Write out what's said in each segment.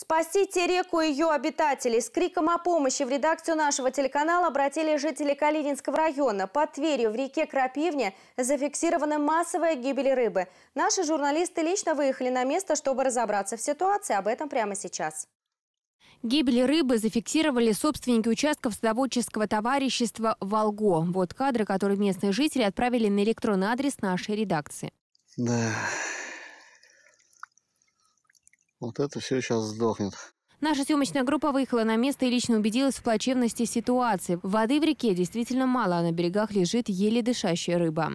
Спасите реку и ее обитателей. С криком о помощи в редакцию нашего телеканала обратились жители Калининского района. Под Тверью в реке Крапивне зафиксирована массовая гибель рыбы. Наши журналисты лично выехали на место, чтобы разобраться в ситуации. Об этом прямо сейчас. Гибель рыбы зафиксировали собственники участков садоводческого товарищества «Волго». Вот кадры, которые местные жители отправили на электронный адрес нашей редакции. Да, вот это все сейчас сдохнет. Наша съемочная группа выехала на место и лично убедилась в плачевности ситуации. Воды в реке действительно мало, а на берегах лежит еле дышащая рыба.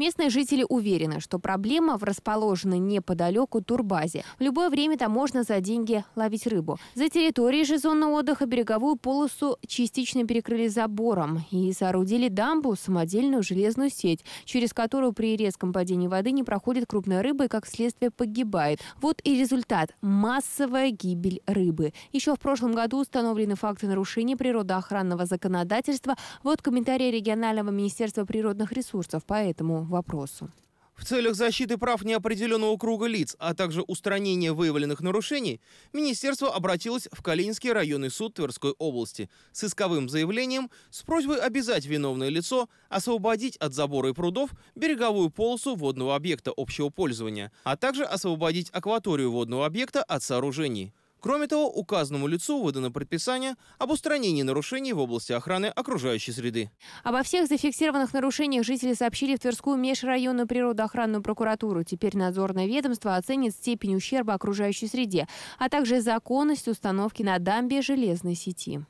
Местные жители уверены, что проблема в расположенной неподалеку турбазе. В любое время там можно за деньги ловить рыбу. За территорией же зоны отдыха береговую полосу частично перекрыли забором и соорудили дамбу, самодельную железную сеть, через которую при резком падении воды не проходит крупная рыба и, как следствие, погибает. Вот и результат – массовая гибель рыбы. Еще в прошлом году установлены факты нарушения природоохранного законодательства. Вот комментарий регионального министерства природных ресурсов. Поэтому вопросу. В целях защиты прав неопределенного круга лиц, а также устранения выявленных нарушений, министерство обратилось в Калининский районный суд Тверской области с исковым заявлением с просьбой обязать виновное лицо освободить от забора и прудов береговую полосу водного объекта общего пользования, а также освободить акваторию водного объекта от сооружений. Кроме того, указанному лицу выдано предписание об устранении нарушений в области охраны окружающей среды. Обо всех зафиксированных нарушениях жители сообщили в Тверскую межрайонную природоохранную прокуратуру. Теперь надзорное ведомство оценит степень ущерба окружающей среде, а также законность установки на дамбе железной сети.